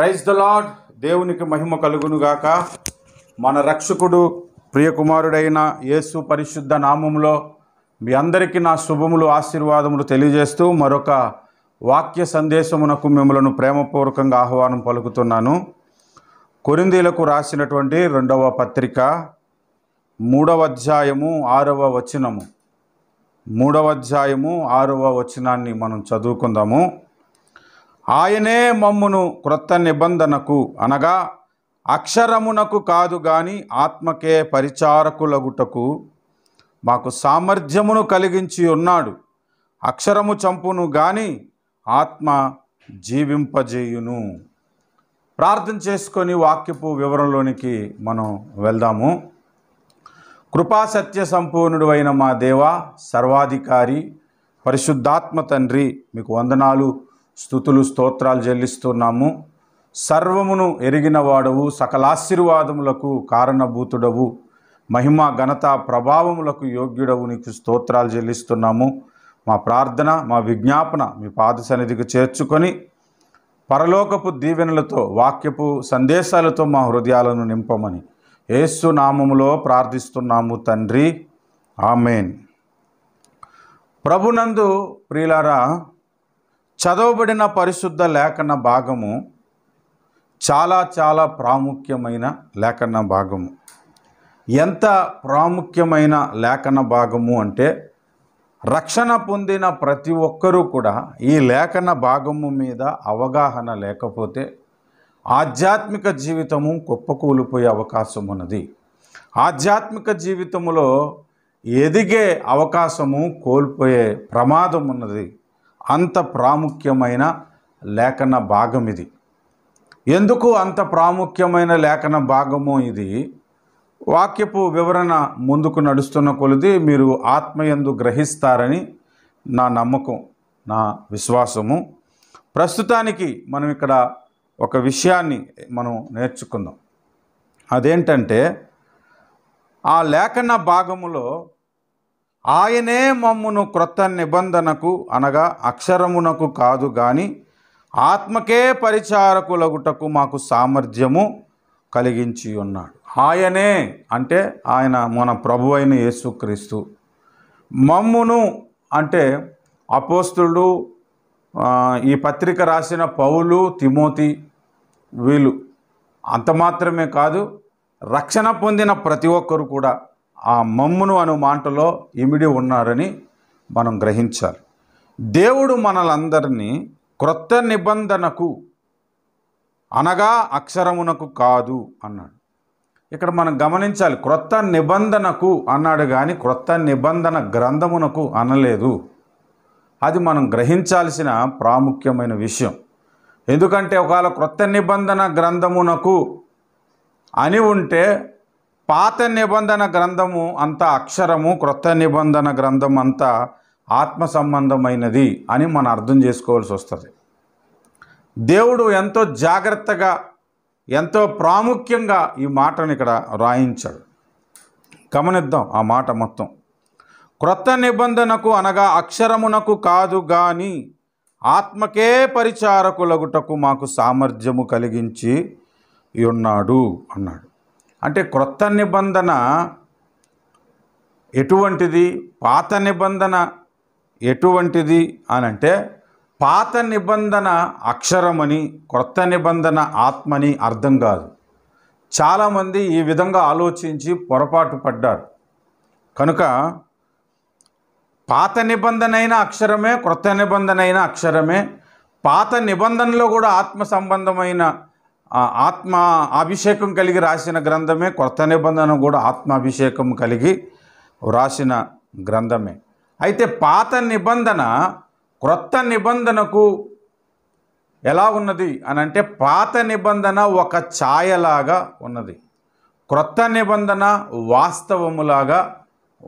క్రైస్త the lord దేవునికి మహిమ కలుగునుగాక మన రక్షకుడు ప్రియకుమారుడైన యేసు పరిశుద్ధ నామంలో మీ అందరికీ నా శుభములు ఆశీర్వాదములు తెలియజేస్తూ మరొక వాక్య సందేశమునకు మిమ్మలను ప్రేమపూర్వకంగా ఆహ్వానం పలుకుతున్నాను కొరిందీలకు రాసినటువంటి రెండవ పత్రిక మూడవ అధ్యాయము ఆరవ వచనము మూడవ అధ్యాయము ఆరవ వచనాన్ని మనం చదువుకుందాము ఆయనే మమ్మును క్రొత్త నిబంధనకు అనగా అక్షరమునకు కాదు గాని ఆత్మకే పరిచారకులగుటకు మాకు సామర్థ్యమును కలిగించి ఉన్నాడు అక్షరము చంపును గాని ఆత్మ జీవింపజేయును ప్రార్థన చేసుకొని వాక్యపు వివరంలోనికి మనం వెళ్దాము కృపా సత్య సంపూర్ణుడు అయిన మా దేవ సర్వాధికారి పరిశుద్ధాత్మ తండ్రి మీకు వందనాలు స్థుతులు స్తోత్రాలు చెల్లిస్తున్నాము సర్వమును ఎరిగిన వాడవు సకలాశీర్వాదములకు కారణభూతుడవు మహిమ ఘనత ప్రభావములకు యోగ్యుడవు నీకు స్తోత్రాలు చెల్లిస్తున్నాము మా ప్రార్థన మా విజ్ఞాపన మీ పాద సన్నిధికి చేర్చుకొని పరలోకపు దీవెనలతో వాక్యపు సందేశాలతో మా హృదయాలను నింపమని ఏసు నామములో ప్రార్థిస్తున్నాము తండ్రి ఆమెన్ ప్రభునందు ప్రియులారా చదవబడిన పరిశుద్ధ లేఖన భాగము చాలా చాలా ప్రాముఖ్యమైన లేఖన భాగము ఎంత ప్రాముఖ్యమైన లేఖన భాగము అంటే రక్షణ పొందిన ప్రతి ఒక్కరూ కూడా ఈ లేఖన భాగము మీద అవగాహన లేకపోతే ఆధ్యాత్మిక జీవితము కుప్పకూలిపోయే అవకాశం ఉన్నది ఆధ్యాత్మిక జీవితంలో ఎదిగే అవకాశము కోల్పోయే ప్రమాదం ఉన్నది అంత ప్రాముఖ్యమైన లేఖన భాగం ఇది ఎందుకు అంత ప్రాముఖ్యమైన లేఖన భాగము ఇది వాక్యపు వివరణ ముందుకు నడుస్తున్న కొలిది మీరు ఆత్మయందు గ్రహిస్తారని నా నమ్మకం నా విశ్వాసము ప్రస్తుతానికి మనం ఇక్కడ ఒక విషయాన్ని మనం నేర్చుకుందాం అదేంటంటే ఆ లేఖన భాగములో ఆయనే మమ్మును క్రొత్త నిబంధనకు అనగా అక్షరమునకు కాదు గాని ఆత్మకే పరిచారకులగుటకు మాకు సామర్థ్యము కలిగించి ఉన్నాడు ఆయనే అంటే ఆయన మన ప్రభు అయిన యేసుక్రీస్తు మమ్మును అంటే అపోస్తుడు ఈ పత్రిక రాసిన పౌలు తిమోతి వీళ్ళు అంత మాత్రమే కాదు రక్షణ పొందిన ప్రతి ఒక్కరు కూడా ఆ మమ్మును అను మాటలో ఇమిడి ఉన్నారని మనం గ్రహించాలి దేవుడు మనలందరినీ క్రొత్త నిబంధనకు అనగా అక్షరమునకు కాదు అన్నాడు ఇక్కడ మనం గమనించాలి క్రొత్త నిబంధనకు అన్నాడు కానీ క్రొత్త నిబంధన గ్రంథమునకు అనలేదు అది మనం గ్రహించాల్సిన ప్రాముఖ్యమైన విషయం ఎందుకంటే ఒకవేళ క్రొత్త నిబంధన గ్రంథమునకు అని ఉంటే పాత నిబంధన గ్రంథము అంత అక్షరము క్రొత్త నిబంధన గ్రంథం అంతా ఆత్మ సంబంధమైనది అని మనం అర్థం చేసుకోవాల్సి వస్తుంది దేవుడు ఎంతో జాగ్రత్తగా ఎంతో ప్రాముఖ్యంగా ఈ మాటను ఇక్కడ రాయించాడు గమనిద్దాం ఆ మాట మొత్తం క్రొత్త నిబంధనకు అనగా అక్షరమునకు కాదు గాని ఆత్మకే పరిచారకులగుటకు మాకు సామర్థ్యము కలిగించి ఉన్నాడు అన్నాడు అంటే క్రొత్త నిబంధన ఎటువంటిది పాత నిబంధన ఎటువంటిది అని అంటే పాత నిబంధన అక్షరమని క్రొత్త నిబంధన ఆత్మని అర్థం కాదు చాలామంది ఈ విధంగా ఆలోచించి పొరపాటు పడ్డారు కనుక పాత నిబంధన అయినా అక్షరమే క్రొత్త నిబంధన అయినా అక్షరమే పాత నిబంధనలో కూడా ఆత్మ సంబంధమైన ఆత్మ అభిషేకం కలిగి రాసిన గ్రంథమే కొత్త నిబంధన కూడా ఆత్మాభిషేకం కలిగి వ్రాసిన గ్రంథమే అయితే పాత నిబంధన క్రొత్త నిబంధనకు ఎలా ఉన్నది అని అంటే పాత నిబంధన ఒక ఛాయలాగా ఉన్నది క్రొత్త నిబంధన వాస్తవములాగా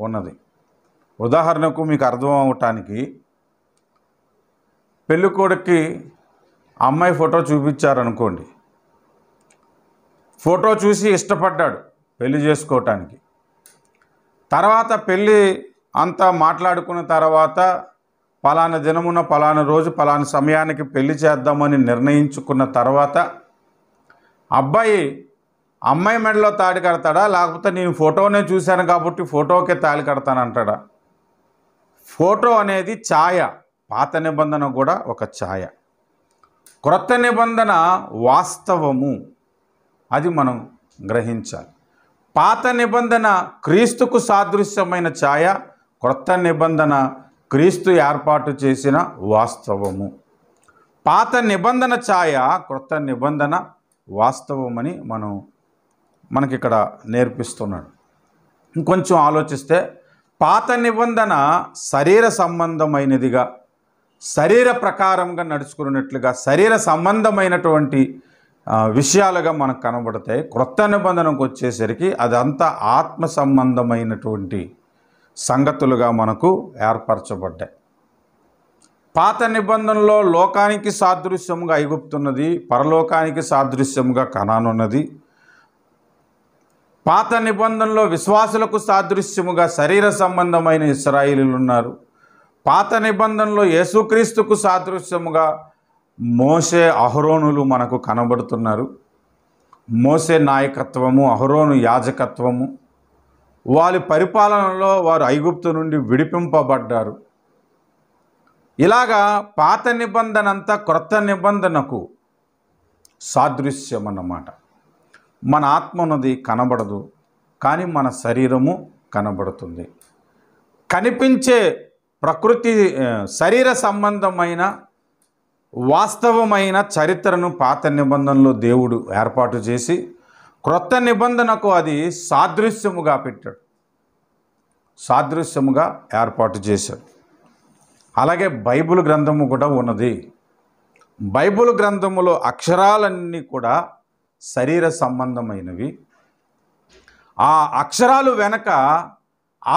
ఉన్నది ఉదాహరణకు మీకు అర్థం అవటానికి పెళ్ళికొడుక్కి అమ్మాయి ఫోటో చూపించారనుకోండి ఫోటో చూసి ఇష్టపడ్డాడు పెళ్లి చేసుకోవటానికి తర్వాత పెళ్ళి అంతా మాట్లాడుకున్న తర్వాత పలానా దినమున పలానా రోజు పలానా సమయానికి పెళ్లి చేద్దామని నిర్ణయించుకున్న తర్వాత అబ్బాయి అమ్మాయి మెడలో తాడి కడతాడా లేకపోతే నేను ఫోటోనే చూశాను కాబట్టి ఫోటోకే తాళి కడతానంటాడా ఫోటో అనేది ఛాయ పాత నిబంధన కూడా ఒక ఛాయ క్రొత్త నిబంధన వాస్తవము అది మనం గ్రహించాలి పాత నిబంధన క్రీస్తుకు సాదృశ్యమైన ఛాయ క్రొత్త నిబంధన క్రీస్తు ఏర్పాటు చేసిన వాస్తవము పాత నిబంధన ఛాయ క్రొత్త నిబంధన వాస్తవమని మనం మనకిక్కడ నేర్పిస్తున్నాడు ఇంకొంచెం ఆలోచిస్తే పాత నిబంధన శరీర సంబంధమైనదిగా శరీర ప్రకారంగా నడుచుకున్నట్లుగా శరీర సంబంధమైనటువంటి విషయాలుగా మనకు కనబడతాయి క్రొత్త నిబంధనకు వచ్చేసరికి అదంతా ఆత్మ సంబంధమైనటువంటి సంగతులుగా మనకు ఏర్పరచబడ్డాయి పాత నిబంధనలో లోకానికి సాదృశ్యంగా ఐగుప్తున్నది పరలోకానికి సాదృశ్యంగా కనానున్నది పాత నిబంధనలో విశ్వాసులకు సాదృశ్యముగా శరీర సంబంధమైన ఇస్రాయిలు ఉన్నారు పాత నిబంధనలో యేసుక్రీస్తుకు సాదృశ్యముగా మోసే అహరోనులు మనకు కనబడుతున్నారు మోసే నాయకత్వము అహరోను యాజకత్వము వారి పరిపాలనలో వారు ఐగుప్తు నుండి విడిపింపబడ్డారు ఇలాగా పాత నిబంధన అంతా క్రొత్త నిబంధనకు సాదృశ్యం అన్నమాట మన ఆత్మనది కనబడదు కానీ మన శరీరము కనబడుతుంది కనిపించే ప్రకృతి శరీర సంబంధమైన వాస్తవమైన చరిత్రను పాత నిబంధనలో దేవుడు ఏర్పాటు చేసి క్రొత్త నిబంధనకు అది సాదృశ్యముగా పెట్టాడు సాదృశ్యముగా ఏర్పాటు చేశాడు అలాగే బైబిల్ గ్రంథము కూడా ఉన్నది బైబిల్ గ్రంథములో అక్షరాలన్నీ కూడా శరీర సంబంధమైనవి ఆ అక్షరాలు వెనక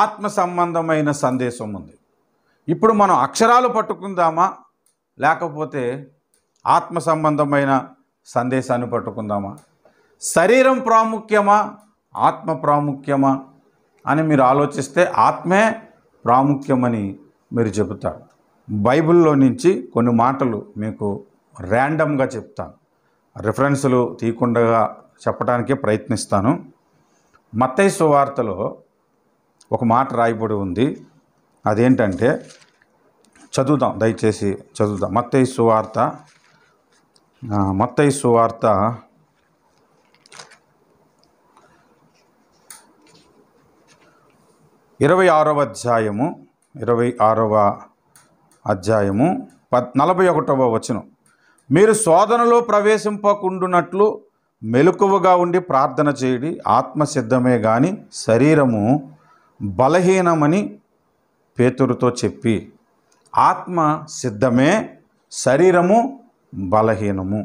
ఆత్మ సంబంధమైన సందేశం ఉంది ఇప్పుడు మనం అక్షరాలు పట్టుకుందామా లేకపోతే ఆత్మ సంబంధమైన సందేశాన్ని పట్టుకుందామా శరీరం ప్రాముఖ్యమా ఆత్మ ప్రాముఖ్యమా అని మీరు ఆలోచిస్తే ఆత్మే ప్రాముఖ్యమని మీరు చెబుతారు బైబిల్లో నుంచి కొన్ని మాటలు మీకు ర్యాండమ్గా చెప్తాను రిఫరెన్సులు తీయకుండా చెప్పడానికి ప్రయత్నిస్తాను మత్తైసు వార్తలో ఒక మాట రాయబడి ఉంది అదేంటంటే చదువుదాం దయచేసి చదువుదాం మత్తయి సువార్త మత్తయి సువార్త ఇరవై ఆరవ అధ్యాయము ఇరవై ఆరవ అధ్యాయము పద్ నలభై ఒకటవ వచనం మీరు శోధనలో ప్రవేశింపకుండునట్లు మెలకువగా ఉండి ప్రార్థన చేయడి ఆత్మసిద్ధమే కానీ శరీరము బలహీనమని పేతురుతో చెప్పి ఆత్మ సిద్ధమే శరీరము బలహీనము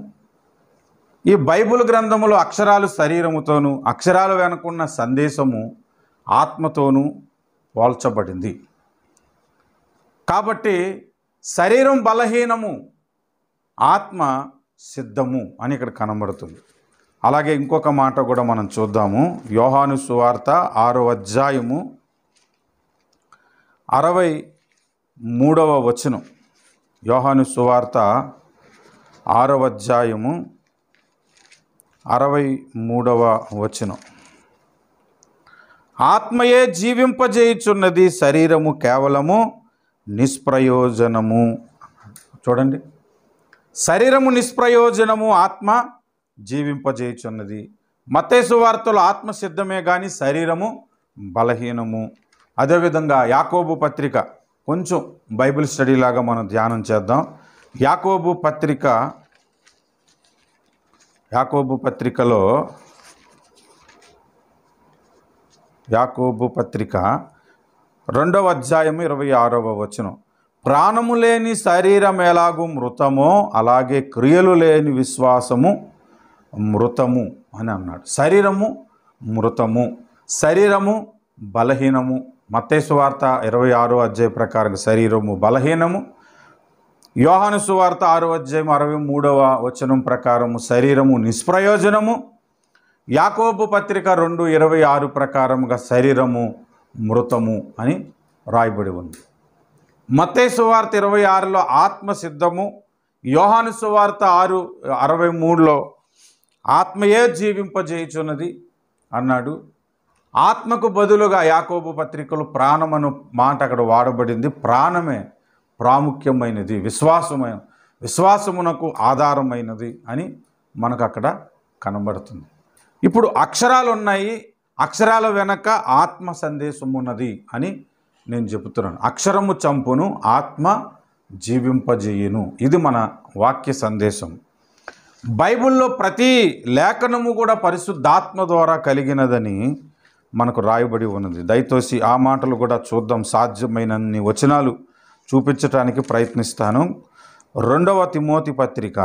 ఈ బైబుల్ గ్రంథములో అక్షరాలు శరీరముతోనూ అక్షరాలు వెనుకున్న సందేశము ఆత్మతోనూ పోల్చబడింది కాబట్టి శరీరం బలహీనము ఆత్మ సిద్ధము అని ఇక్కడ కనబడుతుంది అలాగే ఇంకొక మాట కూడా మనం చూద్దాము యోహాను సువార్త ఆరో అధ్యాయము అరవై మూడవ వచనం యోహాను సువార్త ఆరవ అధ్యాయము అరవై మూడవ వచనం ఆత్మయే జీవింపజేయుచున్నది శరీరము కేవలము నిష్ప్రయోజనము చూడండి శరీరము నిష్ప్రయోజనము ఆత్మ జీవింపజేయుచున్నది మతేసు వార్తలు ఆత్మ సిద్ధమే కానీ శరీరము బలహీనము అదేవిధంగా యాకోబు పత్రిక కొంచెం బైబిల్ స్టడీ లాగా మనం ధ్యానం చేద్దాం యాకోబు పత్రిక యాకోబు పత్రికలో యాకోబు పత్రిక రెండవ అధ్యాయం ఇరవై ఆరవ వచనం ప్రాణము లేని శరీరం ఎలాగూ మృతమో అలాగే క్రియలు లేని విశ్వాసము మృతము అని అన్నాడు శరీరము మృతము శరీరము బలహీనము వార్త ఇరవై ఆరో అధ్యాయ ప్రకారం శరీరము బలహీనము యోహానుసు వార్త ఆరో అధ్యాయం అరవై మూడవ వచనం ప్రకారము శరీరము నిష్ప్రయోజనము యాకోబు పత్రిక రెండు ఇరవై ఆరు ప్రకారముగా శరీరము మృతము అని రాయబడి ఉంది మత్తేసు వార్త ఇరవై ఆరులో ఆత్మ సిద్ధము యోహాను వార్త ఆరు అరవై మూడులో ఆత్మయే జీవింపజేయుచున్నది అన్నాడు ఆత్మకు బదులుగా యాకోబు పత్రికలు ప్రాణమను మాట అక్కడ వాడబడింది ప్రాణమే ప్రాముఖ్యమైనది విశ్వాసమైన విశ్వాసమునకు ఆధారమైనది అని మనకు అక్కడ కనబడుతుంది ఇప్పుడు అక్షరాలు ఉన్నాయి అక్షరాల వెనక ఆత్మ సందేశం ఉన్నది అని నేను చెబుతున్నాను అక్షరము చంపును ఆత్మ జీవింపజేయును ఇది మన వాక్య సందేశం బైబిల్లో ప్రతి లేఖనము కూడా పరిశుద్ధాత్మ ద్వారా కలిగినదని మనకు రాయబడి ఉన్నది దయతోసి ఆ మాటలు కూడా చూద్దాం సాధ్యమైనన్ని వచనాలు చూపించడానికి ప్రయత్నిస్తాను రెండవ తిమోతి పత్రిక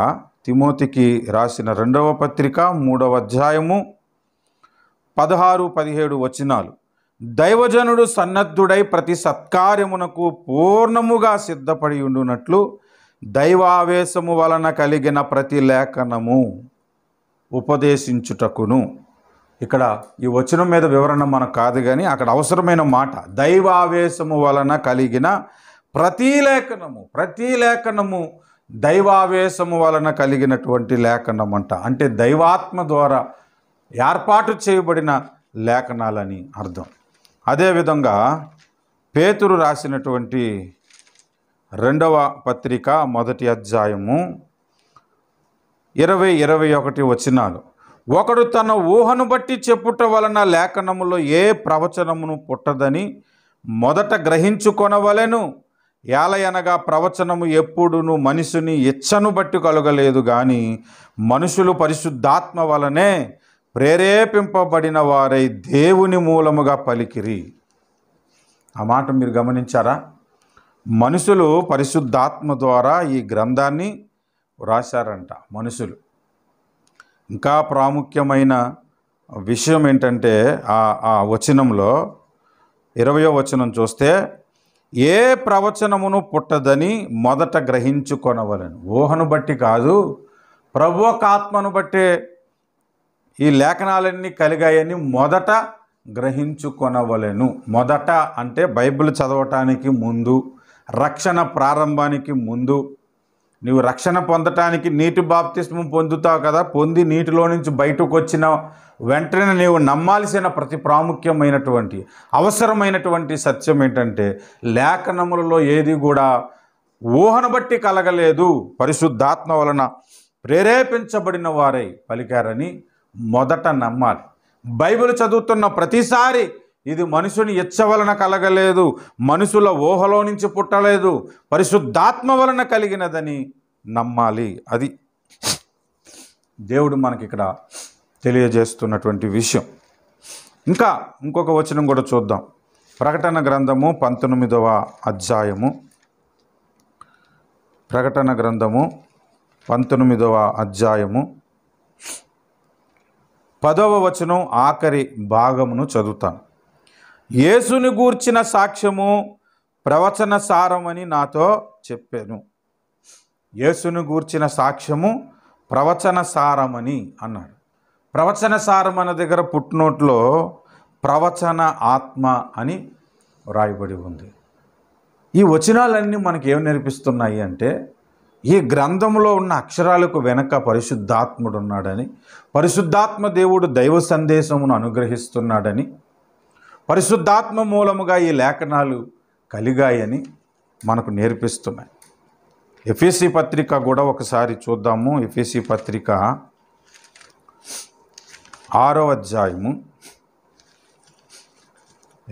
తిమోతికి రాసిన రెండవ పత్రిక మూడవ అధ్యాయము పదహారు పదిహేడు వచనాలు దైవజనుడు సన్నద్ధుడై ప్రతి సత్కార్యమునకు పూర్ణముగా సిద్ధపడి ఉండునట్లు దైవావేశము వలన కలిగిన ప్రతి లేఖనము ఉపదేశించుటకును ఇక్కడ ఈ వచనం మీద వివరణ మనకు కాదు కానీ అక్కడ అవసరమైన మాట దైవావేశము వలన కలిగిన ప్రతి లేఖనము ప్రతి లేఖనము దైవావేశము వలన కలిగినటువంటి లేఖనం అంట అంటే దైవాత్మ ద్వారా ఏర్పాటు చేయబడిన లేఖనాలని అర్థం అదేవిధంగా పేతురు రాసినటువంటి రెండవ పత్రిక మొదటి అధ్యాయము ఇరవై ఇరవై ఒకటి వచనాలు ఒకడు తన ఊహను బట్టి చెప్పుట వలన లేఖనములో ఏ ప్రవచనమును పుట్టదని మొదట గ్రహించుకొనవలెను ఏలయనగా ప్రవచనము ఎప్పుడును మనిషిని ఇచ్చను బట్టి కలగలేదు కానీ మనుషులు పరిశుద్ధాత్మ వలనే ప్రేరేపింపబడిన వారై దేవుని మూలముగా పలికిరి ఆ మాట మీరు గమనించారా మనుషులు పరిశుద్ధాత్మ ద్వారా ఈ గ్రంథాన్ని వ్రాశారంట మనుషులు ఇంకా ప్రాముఖ్యమైన విషయం ఏంటంటే ఆ ఆ వచనంలో ఇరవయో వచనం చూస్తే ఏ ప్రవచనమును పుట్టదని మొదట గ్రహించుకొనవలను ఊహను బట్టి కాదు ప్రభు ఆత్మను బట్టే ఈ లేఖనాలన్నీ కలిగాయని మొదట గ్రహించుకొనవలను మొదట అంటే బైబిల్ చదవటానికి ముందు రక్షణ ప్రారంభానికి ముందు నీవు రక్షణ పొందటానికి నీటి బాప్తిస్మం పొందుతావు కదా పొంది నీటిలో నుంచి బయటకు వచ్చిన వెంటనే నీవు నమ్మాల్సిన ప్రతి ప్రాముఖ్యమైనటువంటి అవసరమైనటువంటి సత్యం ఏంటంటే లేఖనములలో ఏది కూడా ఊహను బట్టి కలగలేదు పరిశుద్ధాత్మ వలన ప్రేరేపించబడిన వారై పలికారని మొదట నమ్మాలి బైబిల్ చదువుతున్న ప్రతిసారి ఇది మనుషుని ఇచ్చ వలన కలగలేదు మనుషుల ఊహలో నుంచి పుట్టలేదు పరిశుద్ధాత్మ వలన కలిగినదని నమ్మాలి అది దేవుడు మనకిక్కడ తెలియజేస్తున్నటువంటి విషయం ఇంకా ఇంకొక వచనం కూడా చూద్దాం ప్రకటన గ్రంథము పంతొమ్మిదవ అధ్యాయము ప్రకటన గ్రంథము పంతొమ్మిదవ అధ్యాయము పదవ వచనం ఆఖరి భాగమును చదువుతాను యేసుని గూర్చిన సాక్ష్యము ప్రవచన సారమని నాతో చెప్పాను యేసుని గూర్చిన సాక్ష్యము ప్రవచన సారమని అన్నాడు ప్రవచన సారం అన్న దగ్గర పుట్టినోట్లో ప్రవచన ఆత్మ అని రాయబడి ఉంది ఈ వచనాలన్నీ మనకి ఏం నేర్పిస్తున్నాయి అంటే ఈ గ్రంథంలో ఉన్న అక్షరాలకు వెనక పరిశుద్ధాత్ముడు ఉన్నాడని పరిశుద్ధాత్మ దేవుడు దైవ సందేశమును అనుగ్రహిస్తున్నాడని పరిశుద్ధాత్మ మూలముగా ఈ లేఖనాలు కలిగాయని మనకు నేర్పిస్తున్నాయి ఎఫ్ఎస్సి పత్రిక కూడా ఒకసారి చూద్దాము ఎఫ్ఎస్సి పత్రిక ఆరో అధ్యాయము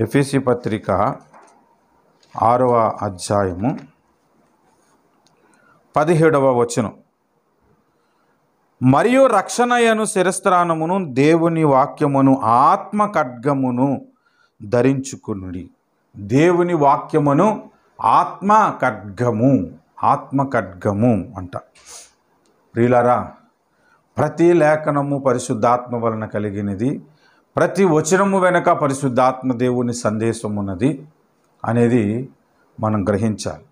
ఎఫ్ఎస్సి పత్రిక ఆరవ అధ్యాయము పదిహేడవ వచనం మరియు రక్షణయను శిరస్త్రానమును దేవుని వాక్యమును ఆత్మ ఖడ్గమును ధరించుకునుడి దేవుని వాక్యమును ఆత్మ ఖడ్గము ఆత్మ ఖడ్గము అంట ప్రియులారా ప్రతి లేఖనము పరిశుద్ధాత్మ వలన కలిగినది ప్రతి వచనము వెనుక పరిశుద్ధాత్మ దేవుని సందేశం ఉన్నది అనేది మనం గ్రహించాలి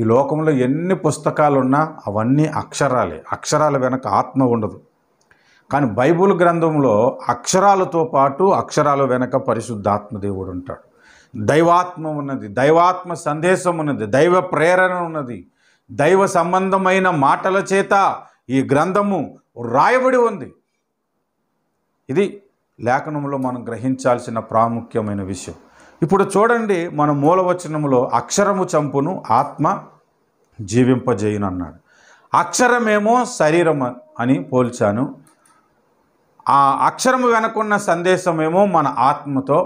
ఈ లోకంలో ఎన్ని పుస్తకాలున్నా అవన్నీ అక్షరాలే అక్షరాల వెనక ఆత్మ ఉండదు కానీ బైబుల్ గ్రంథంలో అక్షరాలతో పాటు అక్షరాల వెనక పరిశుద్ధాత్మ దేవుడు ఉంటాడు దైవాత్మ ఉన్నది దైవాత్మ సందేశం ఉన్నది దైవ ప్రేరణ ఉన్నది దైవ సంబంధమైన మాటల చేత ఈ గ్రంథము రాయబడి ఉంది ఇది లేఖనంలో మనం గ్రహించాల్సిన ప్రాముఖ్యమైన విషయం ఇప్పుడు చూడండి మన మూలవచనంలో అక్షరము చంపును ఆత్మ జీవింపజేయును అన్నాడు అక్షరమేమో శరీరం అని పోల్చాను ఆ అక్షరం వెనకున్న సందేశమేమో మన ఆత్మతో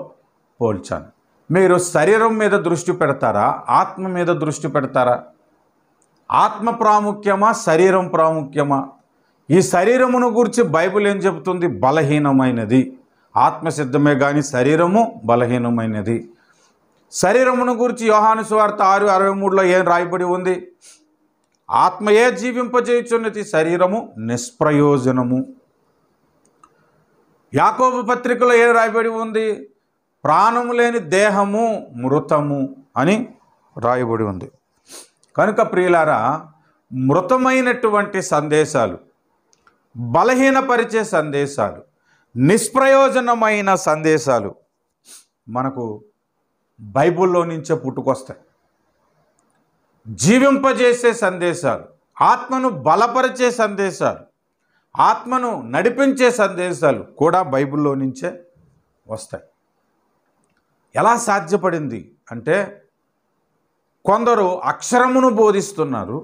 పోల్చాను మీరు శరీరం మీద దృష్టి పెడతారా ఆత్మ మీద దృష్టి పెడతారా ఆత్మ ప్రాముఖ్యమా శరీరం ప్రాముఖ్యమా ఈ శరీరమును గురించి బైబిల్ ఏం చెబుతుంది బలహీనమైనది ఆత్మ సిద్ధమే కానీ శరీరము బలహీనమైనది శరీరమును గురించి యోహాను సువార్త ఆరు అరవై మూడులో ఏం రాయబడి ఉంది ఆత్మయే జీవింపజేయుచున్నది శరీరము నిష్ప్రయోజనము యాకోబు పత్రికలో ఏం రాయబడి ఉంది ప్రాణము లేని దేహము మృతము అని రాయబడి ఉంది కనుక ప్రియులారా మృతమైనటువంటి సందేశాలు బలహీనపరిచే సందేశాలు నిష్ప్రయోజనమైన సందేశాలు మనకు బైబిల్లో నుంచే పుట్టుకొస్తాయి జీవింపజేసే సందేశాలు ఆత్మను బలపరిచే సందేశాలు ఆత్మను నడిపించే సందేశాలు కూడా బైబిల్లో నుంచే వస్తాయి ఎలా సాధ్యపడింది అంటే కొందరు అక్షరమును బోధిస్తున్నారు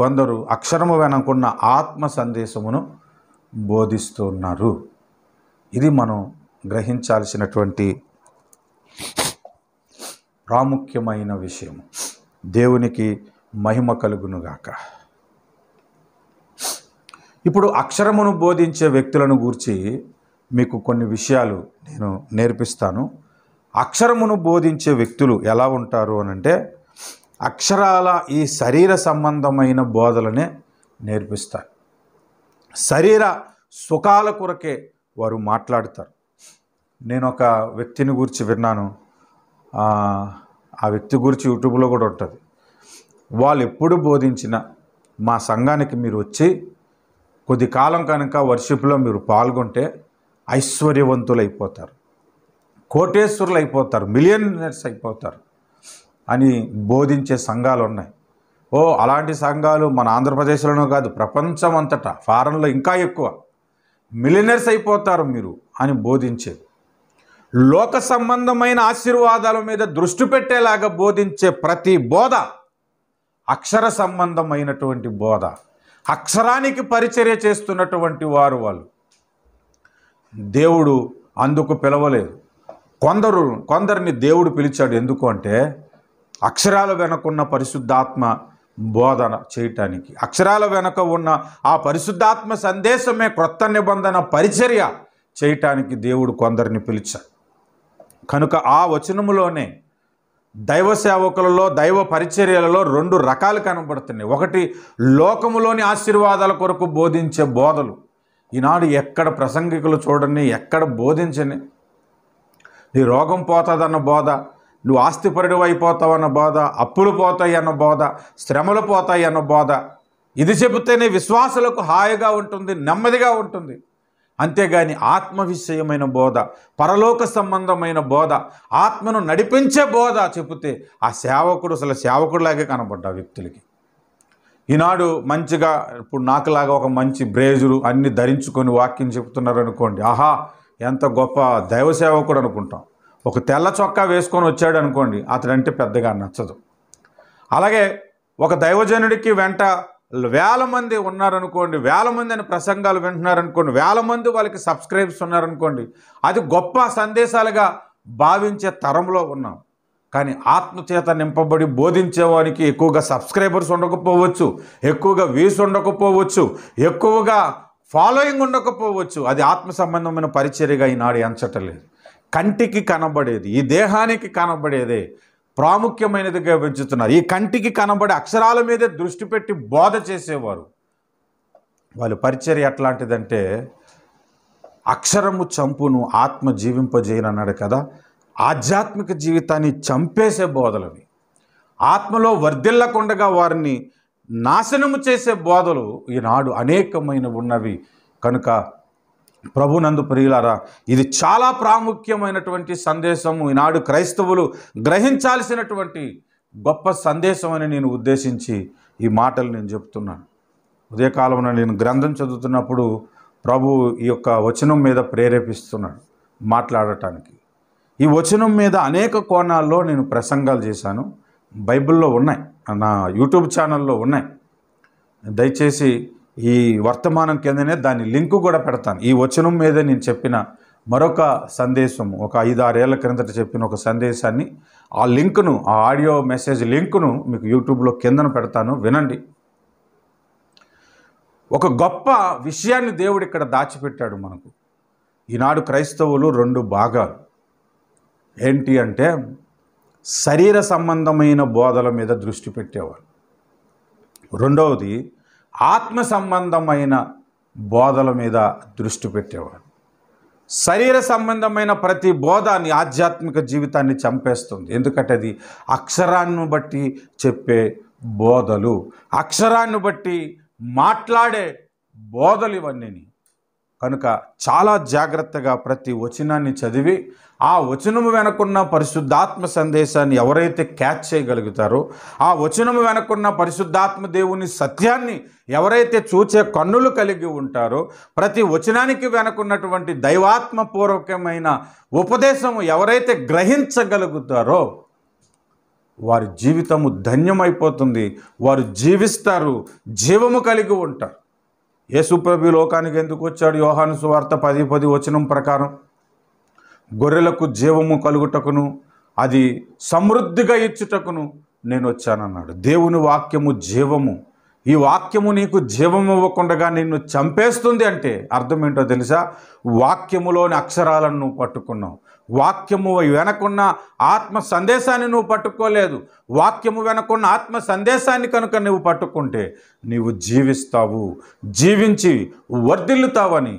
కొందరు అక్షరము వెనకున్న ఆత్మ సందేశమును బోధిస్తున్నారు ఇది మనం గ్రహించాల్సినటువంటి ప్రాముఖ్యమైన విషయం దేవునికి మహిమ కలుగునుగాక ఇప్పుడు అక్షరమును బోధించే వ్యక్తులను గూర్చి మీకు కొన్ని విషయాలు నేను నేర్పిస్తాను అక్షరమును బోధించే వ్యక్తులు ఎలా ఉంటారు అనంటే అక్షరాల ఈ శరీర సంబంధమైన బోధలనే నేర్పిస్తారు శరీర సుఖాల కొరకే వారు మాట్లాడతారు నేను ఒక వ్యక్తిని గురించి విన్నాను ఆ వ్యక్తి గురించి యూట్యూబ్లో కూడా ఉంటుంది వాళ్ళు ఎప్పుడు బోధించినా మా సంఘానికి మీరు వచ్చి కొద్ది కాలం కనుక వర్షిప్లో మీరు పాల్గొంటే ఐశ్వర్యవంతులు అయిపోతారు కోటేశ్వరులు అయిపోతారు మిలియనర్స్ అయిపోతారు అని బోధించే సంఘాలు ఉన్నాయి ఓ అలాంటి సంఘాలు మన ఆంధ్రప్రదేశ్లోనూ కాదు ప్రపంచం అంతటా ఫారెన్లో ఇంకా ఎక్కువ మిలినర్స్ అయిపోతారు మీరు అని బోధించేది లోక సంబంధమైన ఆశీర్వాదాల మీద దృష్టి పెట్టేలాగా బోధించే ప్రతి బోధ అక్షర సంబంధమైనటువంటి బోధ అక్షరానికి పరిచర్య చేస్తున్నటువంటి వారు వాళ్ళు దేవుడు అందుకు పిలవలేదు కొందరు కొందరిని దేవుడు పిలిచాడు ఎందుకు అంటే అక్షరాల వెనకున్న పరిశుద్ధాత్మ బోధన చేయటానికి అక్షరాల వెనక ఉన్న ఆ పరిశుద్ధాత్మ సందేశమే క్రొత్త నిబంధన పరిచర్య చేయటానికి దేవుడు కొందరిని పిలిచాడు కనుక ఆ వచనములోనే దైవ సేవకులలో దైవ పరిచర్యలలో రెండు రకాలు కనబడుతున్నాయి ఒకటి లోకములోని ఆశీర్వాదాల కొరకు బోధించే బోధలు ఈనాడు ఎక్కడ ప్రసంగికులు చూడని ఎక్కడ బోధించని నీ రోగం పోతుందన్న బోధ నువ్వు ఆస్తిపరుడు అయిపోతావన్న బోధ అప్పులు పోతాయి అన్న బోధ శ్రమలు పోతాయి అన్న బోధ ఇది చెబితేనే విశ్వాసులకు హాయిగా ఉంటుంది నెమ్మదిగా ఉంటుంది అంతేగాని ఆత్మ విషయమైన బోధ పరలోక సంబంధమైన బోధ ఆత్మను నడిపించే బోధ చెబితే ఆ సేవకుడు అసలు సేవకుడులాగే కనబడ్డా వ్యక్తులకి ఈనాడు మంచిగా ఇప్పుడు నాకులాగా ఒక మంచి బ్రేజులు అన్ని ధరించుకొని వాక్యం చెబుతున్నారు అనుకోండి ఆహా ఎంత గొప్ప దైవ సేవకుడు అనుకుంటాం ఒక తెల్ల చొక్కా వేసుకొని వచ్చాడు అనుకోండి అతడంటే పెద్దగా నచ్చదు అలాగే ఒక దైవజనుడికి వెంట వేల మంది ఉన్నారనుకోండి వేల మంది అని ప్రసంగాలు వింటున్నారనుకోండి వేల మంది వాళ్ళకి సబ్స్క్రైబ్స్ ఉన్నారనుకోండి అది గొప్ప సందేశాలుగా భావించే తరంలో ఉన్నాం కానీ ఆత్మచేత నింపబడి బోధించేవానికి ఎక్కువగా సబ్స్క్రైబర్స్ ఉండకపోవచ్చు ఎక్కువగా వ్యూస్ ఉండకపోవచ్చు ఎక్కువగా ఫాలోయింగ్ ఉండకపోవచ్చు అది ఆత్మ సంబంధమైన పరిచర్యగా ఈనాడు ఎంచటలేదు కంటికి కనబడేది ఈ దేహానికి కనబడేదే ప్రాముఖ్యమైనదిగా పెంచుతున్నారు ఈ కంటికి కనబడే అక్షరాల మీదే దృష్టి పెట్టి బోధ చేసేవారు వాళ్ళ పరిచర్య ఎట్లాంటిదంటే అక్షరము చంపును ఆత్మ జీవింపజేయను అన్నాడు కదా ఆధ్యాత్మిక జీవితాన్ని చంపేసే బోధలవి ఆత్మలో వర్ధిల్లకుండగా వారిని నాశనము చేసే బోధలు ఈనాడు అనేకమైన ఉన్నవి కనుక ప్రభునందు ప్రియులారా ఇది చాలా ప్రాముఖ్యమైనటువంటి సందేశం ఈనాడు క్రైస్తవులు గ్రహించాల్సినటువంటి గొప్ప సందేశం అని నేను ఉద్దేశించి ఈ మాటలు నేను చెప్తున్నాను ఉదయకాలంలో నేను గ్రంథం చదువుతున్నప్పుడు ప్రభు ఈ యొక్క వచనం మీద ప్రేరేపిస్తున్నాడు మాట్లాడటానికి ఈ వచనం మీద అనేక కోణాల్లో నేను ప్రసంగాలు చేశాను బైబిల్లో ఉన్నాయి నా యూట్యూబ్ ఛానల్లో ఉన్నాయి దయచేసి ఈ వర్తమానం కిందనే దాని లింక్ కూడా పెడతాను ఈ వచనం మీద నేను చెప్పిన మరొక సందేశం ఒక ఐదు ఆరేళ్ల క్రిందట చెప్పిన ఒక సందేశాన్ని ఆ లింక్ను ఆ ఆడియో మెసేజ్ లింక్ను మీకు యూట్యూబ్లో కిందన పెడతాను వినండి ఒక గొప్ప విషయాన్ని దేవుడు ఇక్కడ దాచిపెట్టాడు మనకు ఈనాడు క్రైస్తవులు రెండు భాగాలు ఏంటి అంటే శరీర సంబంధమైన బోధల మీద దృష్టి పెట్టేవాళ్ళు రెండవది ఆత్మ సంబంధమైన బోధల మీద దృష్టి పెట్టేవాడు శరీర సంబంధమైన ప్రతి బోధ ఆధ్యాత్మిక జీవితాన్ని చంపేస్తుంది ఎందుకంటే అది అక్షరాన్ని బట్టి చెప్పే బోధలు అక్షరాన్ని బట్టి మాట్లాడే బోధలు ఇవన్నీ కనుక చాలా జాగ్రత్తగా ప్రతి వచనాన్ని చదివి ఆ వచనము వెనకున్న పరిశుద్ధాత్మ సందేశాన్ని ఎవరైతే క్యాచ్ చేయగలుగుతారో ఆ వచనము వెనకున్న పరిశుద్ధాత్మ దేవుని సత్యాన్ని ఎవరైతే చూచే కన్నులు కలిగి ఉంటారో ప్రతి వచనానికి వెనకున్నటువంటి దైవాత్మపూర్వకమైన ఉపదేశము ఎవరైతే గ్రహించగలుగుతారో వారి జీవితము ధన్యమైపోతుంది వారు జీవిస్తారు జీవము కలిగి ఉంటారు యేసుప్రభు లోకానికి ఎందుకు వచ్చాడు యోహాను సువార్త పది పది వచనం ప్రకారం గొర్రెలకు జీవము కలుగుటకును అది సమృద్ధిగా ఇచ్చుటకును నేను వచ్చానన్నాడు దేవుని వాక్యము జీవము ఈ వాక్యము నీకు జీవం ఇవ్వకుండా నిన్ను చంపేస్తుంది అంటే అర్థం ఏంటో తెలుసా వాక్యములోని అక్షరాలను నువ్వు పట్టుకున్నావు వాక్యము వెనకున్న ఆత్మ సందేశాన్ని నువ్వు పట్టుకోలేదు వాక్యము వెనకున్న ఆత్మ సందేశాన్ని కనుక నువ్వు పట్టుకుంటే నీవు జీవిస్తావు జీవించి వర్ధిల్లుతావని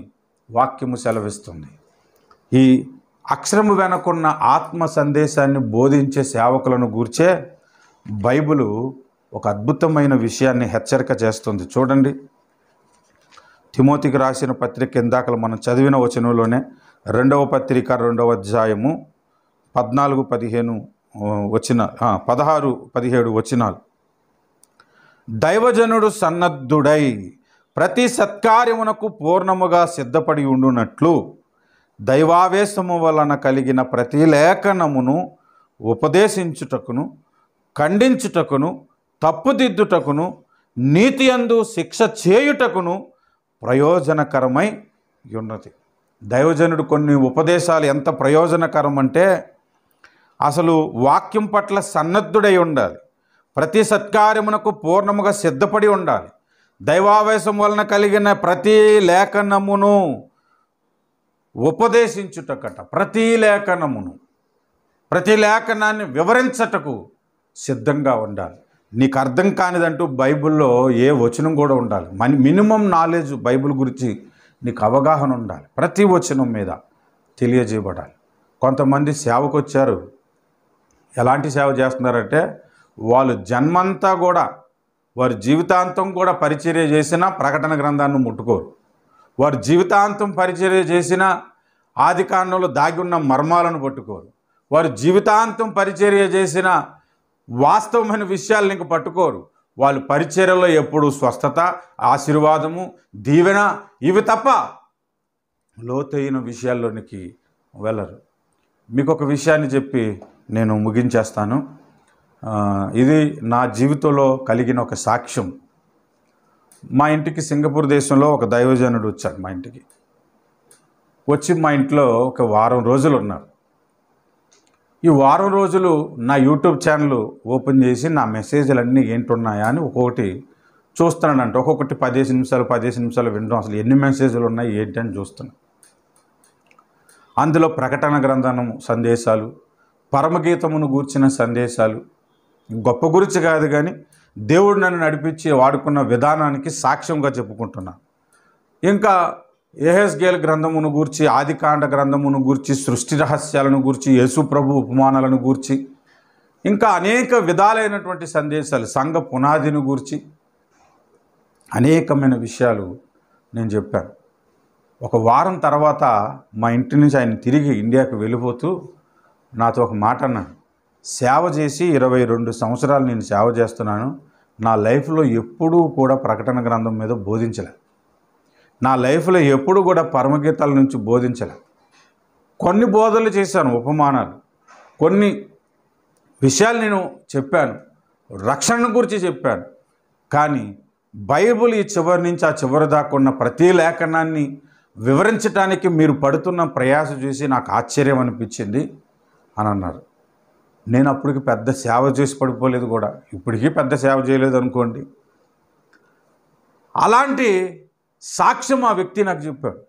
వాక్యము సెలవిస్తుంది ఈ అక్షరము వెనకున్న ఆత్మ సందేశాన్ని బోధించే సేవకులను గూర్చే బైబిలు ఒక అద్భుతమైన విషయాన్ని హెచ్చరిక చేస్తుంది చూడండి తిమోతికి రాసిన పత్రిక ఇందాకలు మనం చదివిన వచనంలోనే రెండవ పత్రిక రెండవ అధ్యాయము పద్నాలుగు పదిహేను వచ్చిన పదహారు పదిహేడు వచనాలు దైవజనుడు సన్నద్ధుడై ప్రతి సత్కార్యమునకు పూర్ణముగా సిద్ధపడి ఉండునట్లు దైవావేశము వలన కలిగిన ప్రతి లేఖనమును ఉపదేశించుటకును ఖండించుటకును తప్పుదిద్దుటకును నీతి అందు శిక్ష చేయుటకును ప్రయోజనకరమై ఉన్నది దైవజనుడు కొన్ని ఉపదేశాలు ఎంత ప్రయోజనకరం అంటే అసలు వాక్యం పట్ల సన్నద్ధుడై ఉండాలి ప్రతి సత్కార్యమునకు పూర్ణముగా సిద్ధపడి ఉండాలి దైవావేశం వలన కలిగిన ప్రతి లేఖనమును ఉపదేశించుటకట ప్రతి లేఖనమును ప్రతి లేఖనాన్ని వివరించటకు సిద్ధంగా ఉండాలి నీకు అర్థం కానిదంటూ బైబిల్లో ఏ వచనం కూడా ఉండాలి మన మినిమం నాలెడ్జ్ బైబిల్ గురించి నీకు అవగాహన ఉండాలి ప్రతి వచనం మీద తెలియజేయబడాలి కొంతమంది సేవకు వచ్చారు ఎలాంటి సేవ చేస్తున్నారంటే వాళ్ళు జన్మంతా కూడా వారి జీవితాంతం కూడా పరిచర్య చేసినా ప్రకటన గ్రంథాన్ని ముట్టుకోరు వారి జీవితాంతం పరిచర్య చేసినా ఆది కాండంలో దాగి ఉన్న మర్మాలను పట్టుకోరు వారు జీవితాంతం పరిచర్య చేసిన వాస్తవమైన విషయాలు ఇంక పట్టుకోరు వాళ్ళు పరిచర్యలో ఎప్పుడు స్వస్థత ఆశీర్వాదము దీవెన ఇవి తప్ప లోతైన విషయాల్లోనికి వెళ్ళరు మీకు ఒక విషయాన్ని చెప్పి నేను ముగించేస్తాను ఇది నా జీవితంలో కలిగిన ఒక సాక్ష్యం మా ఇంటికి సింగపూర్ దేశంలో ఒక దైవజనుడు వచ్చాడు మా ఇంటికి వచ్చి మా ఇంట్లో ఒక వారం రోజులు ఉన్నారు ఈ వారం రోజులు నా యూట్యూబ్ ఛానల్ ఓపెన్ చేసి నా మెసేజ్లన్నీ ఏంటున్నాయా అని ఒక్కొక్కటి చూస్తున్నానంట ఒక్కొక్కటి పదిహేను నిమిషాలు పదిహేను నిమిషాలు వినడం అసలు ఎన్ని మెసేజ్లు ఉన్నాయి ఏంటని చూస్తున్నాను అందులో ప్రకటన గ్రంథము సందేశాలు పరమగీతమును గూర్చిన సందేశాలు గొప్ప గురించి కాదు కానీ దేవుడు నన్ను నడిపించి వాడుకున్న విధానానికి సాక్ష్యంగా చెప్పుకుంటున్నాను ఇంకా ఏహెస్గేల్ గ్రంథమును గూర్చి ఆదికాండ గ్రంథమును గూర్చి సృష్టి రహస్యాలను గూర్చి ప్రభు ఉపమానాలను గూర్చి ఇంకా అనేక విధాలైనటువంటి సందేశాలు సంఘ పునాదిని గూర్చి అనేకమైన విషయాలు నేను చెప్పాను ఒక వారం తర్వాత మా ఇంటి నుంచి ఆయన తిరిగి ఇండియాకు వెళ్ళిపోతూ నాతో ఒక మాట అన్నాను సేవ చేసి ఇరవై రెండు సంవత్సరాలు నేను సేవ చేస్తున్నాను నా లైఫ్లో ఎప్పుడూ కూడా ప్రకటన గ్రంథం మీద బోధించలేదు నా లైఫ్లో ఎప్పుడు కూడా పరమగీతాల నుంచి బోధించలే కొన్ని బోధలు చేశాను ఉపమానాలు కొన్ని విషయాలు నేను చెప్పాను రక్షణను గురించి చెప్పాను కానీ బైబుల్ ఈ చివరి నుంచి ఆ చివరి దాకా ఉన్న ప్రతి లేఖనాన్ని వివరించడానికి మీరు పడుతున్న ప్రయాసం చూసి నాకు ఆశ్చర్యం అనిపించింది అని అన్నారు నేను అప్పటికి పెద్ద సేవ చేసి పడిపోలేదు కూడా ఇప్పటికీ పెద్ద సేవ చేయలేదు అనుకోండి అలాంటి సాక్ష్యం ఆ వ్యక్తి నాకు చెప్పాడు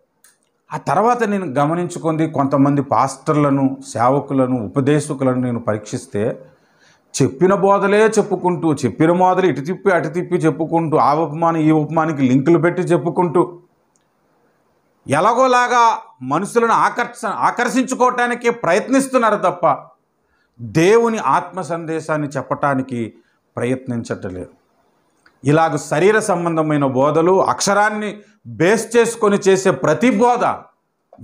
ఆ తర్వాత నేను గమనించుకుంది కొంతమంది పాస్టర్లను సేవకులను ఉపదేశకులను నేను పరీక్షిస్తే చెప్పిన బోధలే చెప్పుకుంటూ చెప్పిన బోధలు ఇటు తిప్పి అటు తిప్పి చెప్పుకుంటూ ఆ ఉపమానం ఈ ఉపమానికి లింకులు పెట్టి చెప్పుకుంటూ ఎలాగోలాగా మనుషులను ఆకర్ష ఆకర్షించుకోవటానికి ప్రయత్నిస్తున్నారు తప్ప దేవుని ఆత్మ సందేశాన్ని చెప్పటానికి ప్రయత్నించటలేదు ఇలాగ శరీర సంబంధమైన బోధలు అక్షరాన్ని బేస్ చేసుకొని చేసే ప్రతి బోధ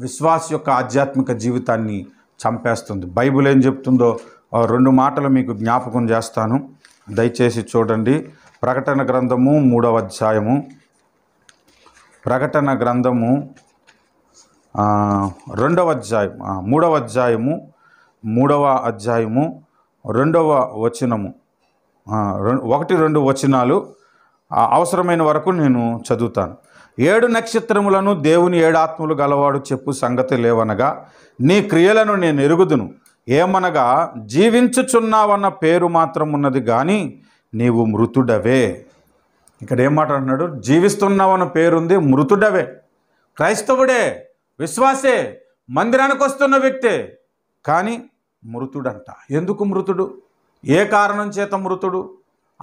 విశ్వాస యొక్క ఆధ్యాత్మిక జీవితాన్ని చంపేస్తుంది బైబుల్ ఏం చెప్తుందో రెండు మాటలు మీకు జ్ఞాపకం చేస్తాను దయచేసి చూడండి ప్రకటన గ్రంథము మూడవ అధ్యాయము ప్రకటన గ్రంథము రెండవ అధ్యాయం మూడవ అధ్యాయము మూడవ అధ్యాయము రెండవ వచనము ఒకటి రెండు వచనాలు అవసరమైన వరకు నేను చదువుతాను ఏడు నక్షత్రములను దేవుని ఏడు ఆత్మలు గలవాడు చెప్పు సంగతి లేవనగా నీ క్రియలను నేను ఎరుగుదును ఏమనగా జీవించుచున్నావన్న పేరు మాత్రం ఉన్నది కానీ నీవు మృతుడవే ఇక్కడ ఏం మాట అంటున్నాడు జీవిస్తున్నావన్న పేరుంది మృతుడవే క్రైస్తవుడే విశ్వాసే మందిరానికి వస్తున్న వ్యక్తే కానీ మృతుడంట ఎందుకు మృతుడు ఏ కారణం చేత మృతుడు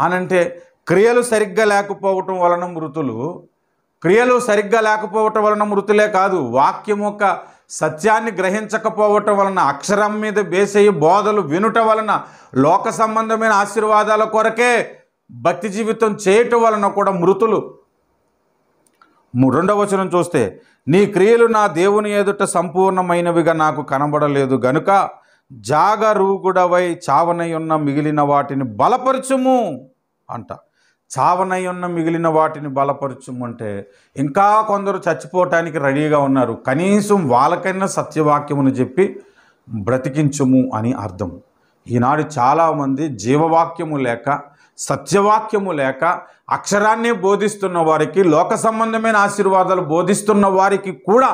అనంటే క్రియలు సరిగ్గా లేకపోవటం వలన మృతులు క్రియలు సరిగ్గా లేకపోవటం వలన మృతులే కాదు వాక్యం యొక్క సత్యాన్ని గ్రహించకపోవటం వలన అక్షరం మీద వేసేయి బోధలు వినుట వలన లోక సంబంధమైన ఆశీర్వాదాల కొరకే భక్తి జీవితం చేయటం వలన కూడా మృతులు రెండవ వచనం చూస్తే నీ క్రియలు నా దేవుని ఎదుట సంపూర్ణమైనవిగా నాకు కనబడలేదు గనుక జాగరూకుడవై చావనయున్న మిగిలిన వాటిని బలపరచుము అంట చావనై ఉన్న మిగిలిన వాటిని బలపరచుమంటే ఇంకా కొందరు చచ్చిపోవటానికి రెడీగా ఉన్నారు కనీసం వాళ్ళకైనా సత్యవాక్యమును చెప్పి బ్రతికించుము అని అర్థం ఈనాడు చాలామంది జీవవాక్యము లేక సత్యవాక్యము లేక అక్షరాన్ని బోధిస్తున్న వారికి లోక సంబంధమైన ఆశీర్వాదాలు బోధిస్తున్న వారికి కూడా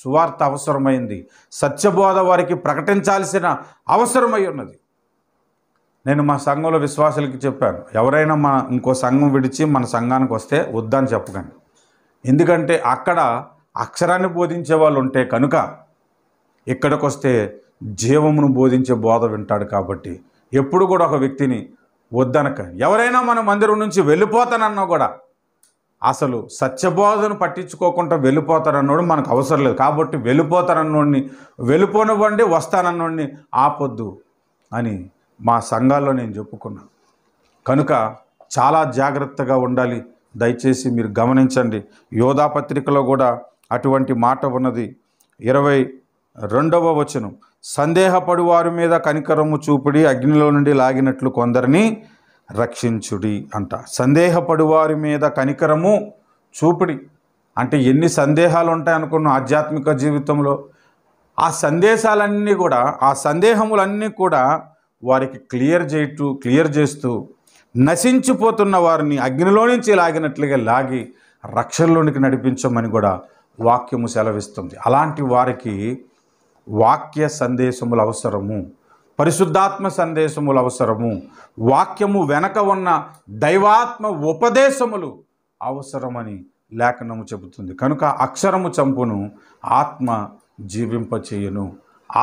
సువార్త అవసరమైంది సత్యబోధ వారికి ప్రకటించాల్సిన అవసరమై ఉన్నది నేను మా సంఘంలో విశ్వాసులకి చెప్పాను ఎవరైనా మన ఇంకో సంఘం విడిచి మన సంఘానికి వస్తే వద్దని చెప్పకండి ఎందుకంటే అక్కడ అక్షరాన్ని బోధించే వాళ్ళు ఉంటే కనుక ఇక్కడికి వస్తే జీవమును బోధించే బోధ వింటాడు కాబట్టి ఎప్పుడు కూడా ఒక వ్యక్తిని వద్దనక ఎవరైనా మన మందిరం నుంచి వెళ్ళిపోతానన్నా కూడా అసలు సత్యబోధను పట్టించుకోకుండా వెళ్ళిపోతారన్నోడు మనకు అవసరం లేదు కాబట్టి వెళ్ళిపోతారన్నోడిని వెళ్ళిపోనివ్వండి వస్తానన్నోడిని ఆపొద్దు అని మా సంఘాల్లో నేను చెప్పుకున్నా కనుక చాలా జాగ్రత్తగా ఉండాలి దయచేసి మీరు గమనించండి యోధాపత్రికలో కూడా అటువంటి మాట ఉన్నది ఇరవై రెండవ వచనం సందేహపడు వారి మీద కనికరము చూపిడి అగ్నిలో నుండి లాగినట్లు కొందరిని రక్షించుడి అంట సందేహపడు వారి మీద కనికరము చూపిడి అంటే ఎన్ని సందేహాలు ఉంటాయి అనుకున్న ఆధ్యాత్మిక జీవితంలో ఆ సందేశాలన్నీ కూడా ఆ సందేహములన్నీ కూడా వారికి క్లియర్ చేయటూ క్లియర్ చేస్తూ నశించిపోతున్న వారిని అగ్నిలో నుంచి లాగినట్లుగా లాగి రక్షణలోనికి నడిపించమని కూడా వాక్యము సెలవిస్తుంది అలాంటి వారికి వాక్య సందేశములు అవసరము పరిశుద్ధాత్మ సందేశములు అవసరము వాక్యము వెనక ఉన్న దైవాత్మ ఉపదేశములు అవసరమని లేఖనము చెబుతుంది కనుక అక్షరము చంపును ఆత్మ జీవింపచేయును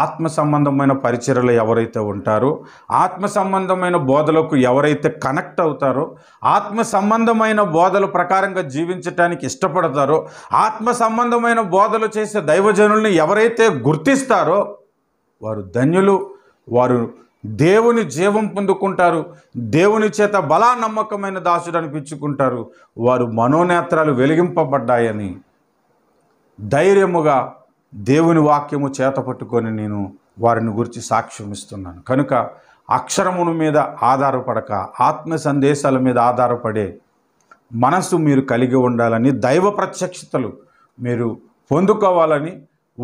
ఆత్మ సంబంధమైన పరిచయలు ఎవరైతే ఉంటారో ఆత్మ సంబంధమైన బోధలకు ఎవరైతే కనెక్ట్ అవుతారో ఆత్మ సంబంధమైన బోధల ప్రకారంగా జీవించటానికి ఇష్టపడతారో ఆత్మ సంబంధమైన బోధలు చేసే దైవజనుల్ని ఎవరైతే గుర్తిస్తారో వారు ధన్యులు వారు దేవుని జీవం పొందుకుంటారు దేవుని చేత బలా నమ్మకమైన దాసుడు అనిపించుకుంటారు వారు మనోనేత్రాలు వెలిగింపబడ్డాయని ధైర్యముగా దేవుని వాక్యము చేత పట్టుకొని నేను వారిని గురించి సాక్ష్యం ఇస్తున్నాను కనుక అక్షరమును మీద ఆధారపడక ఆత్మ సందేశాల మీద ఆధారపడే మనసు మీరు కలిగి ఉండాలని దైవ ప్రత్యక్షతలు మీరు పొందుకోవాలని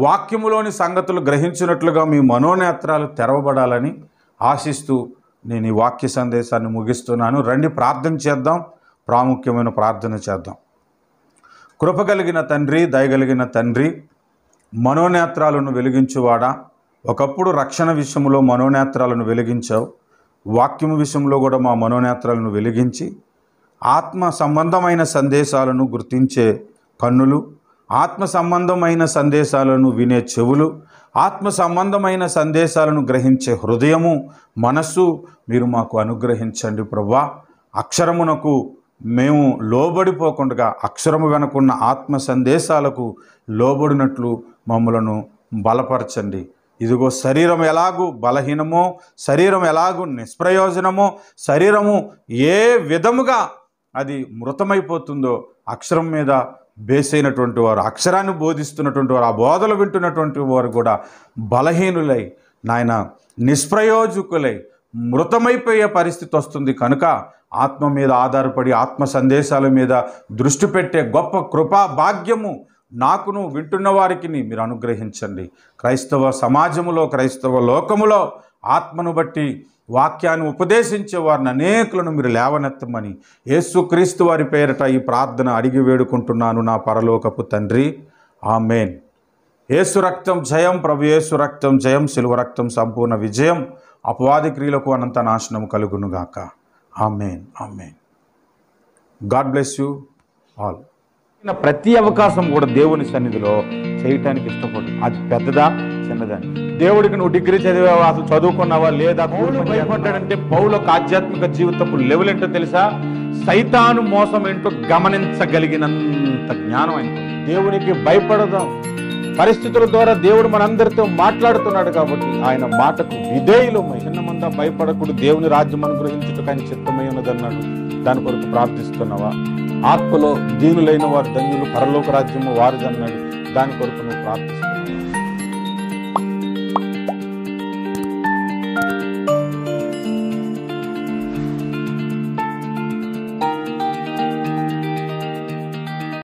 వాక్యములోని సంగతులు గ్రహించినట్లుగా మీ మనోనేత్రాలు తెరవబడాలని ఆశిస్తూ నేను ఈ వాక్య సందేశాన్ని ముగిస్తున్నాను రండి ప్రార్థన చేద్దాం ప్రాముఖ్యమైన ప్రార్థన చేద్దాం కృపగలిగిన తండ్రి దయగలిగిన తండ్రి మనోనేత్రాలను వెలిగించువాడా ఒకప్పుడు రక్షణ విషయంలో మనోనేత్రాలను వెలిగించావు వాక్యము విషయంలో కూడా మా మనోనేత్రాలను వెలిగించి ఆత్మ సంబంధమైన సందేశాలను గుర్తించే కన్నులు ఆత్మ సంబంధమైన సందేశాలను వినే చెవులు ఆత్మ సంబంధమైన సందేశాలను గ్రహించే హృదయము మనస్సు మీరు మాకు అనుగ్రహించండి ప్రవ్వా అక్షరమునకు మేము లోబడిపోకుండా అక్షరము వెనకున్న ఆత్మ సందేశాలకు లోబడినట్లు మమ్మలను బలపరచండి ఇదిగో శరీరం ఎలాగూ బలహీనమో శరీరం ఎలాగూ నిష్ప్రయోజనమో శరీరము ఏ విధముగా అది మృతమైపోతుందో అక్షరం మీద బేస్ అయినటువంటి వారు అక్షరాన్ని బోధిస్తున్నటువంటి వారు ఆ బోధలు వింటున్నటువంటి వారు కూడా బలహీనులై నాయన నిష్ప్రయోజకులై మృతమైపోయే పరిస్థితి వస్తుంది కనుక ఆత్మ మీద ఆధారపడి ఆత్మ సందేశాల మీద దృష్టి పెట్టే గొప్ప కృపా భాగ్యము నాకును వింటున్న వారికి మీరు అనుగ్రహించండి క్రైస్తవ సమాజములో క్రైస్తవ లోకములో ఆత్మను బట్టి వాక్యాన్ని ఉపదేశించే వారిని అనేకులను మీరు లేవనెత్తమని యేసుక్రీస్తు వారి పేరిట ఈ ప్రార్థన అడిగి వేడుకుంటున్నాను నా పరలోకపు తండ్రి ఆమెన్ ఏసు రక్తం జయం ప్రభు యేసు రక్తం జయం సిలువ రక్తం సంపూర్ణ విజయం అపవాది క్రియలకు అనంత నాశనం కలుగునుగాక amen amen God bless you all ప్రతి అవకాశం కూడా దేవుని సన్నిధిలో చేయటానికి ఇష్టపడు అది పెద్దదా చిన్నదా దేవుడికి నువ్వు డిగ్రీ చదివావా అసలు చదువుకున్నావా లేదా పౌలు భయపడ్డాడంటే పౌలు ఒక ఆధ్యాత్మిక జీవితపు లెవెల్ ఏంటో తెలుసా సైతాను మోసం ఏంటో గమనించగలిగినంత జ్ఞానం అయింది దేవునికి భయపడదాం పరిస్థితుల ద్వారా దేవుడు మనందరితో మాట్లాడుతున్నాడు కాబట్టి ఆయన మాటకు విధేయులు చిన్నమంతా భయపడకుడు దేవుని రాజ్యం అనుగ్రహించుటకు ఆయన చిత్తమై ఉన్నదన్నాడు దాని కొరకు ప్రార్థిస్తున్నావా ఆత్మలో దీనులైన వారి ధన్యులు పరలోక రాజ్యము వారిదన్నది దాని కొరకు నువ్వు ప్రార్థిస్తాను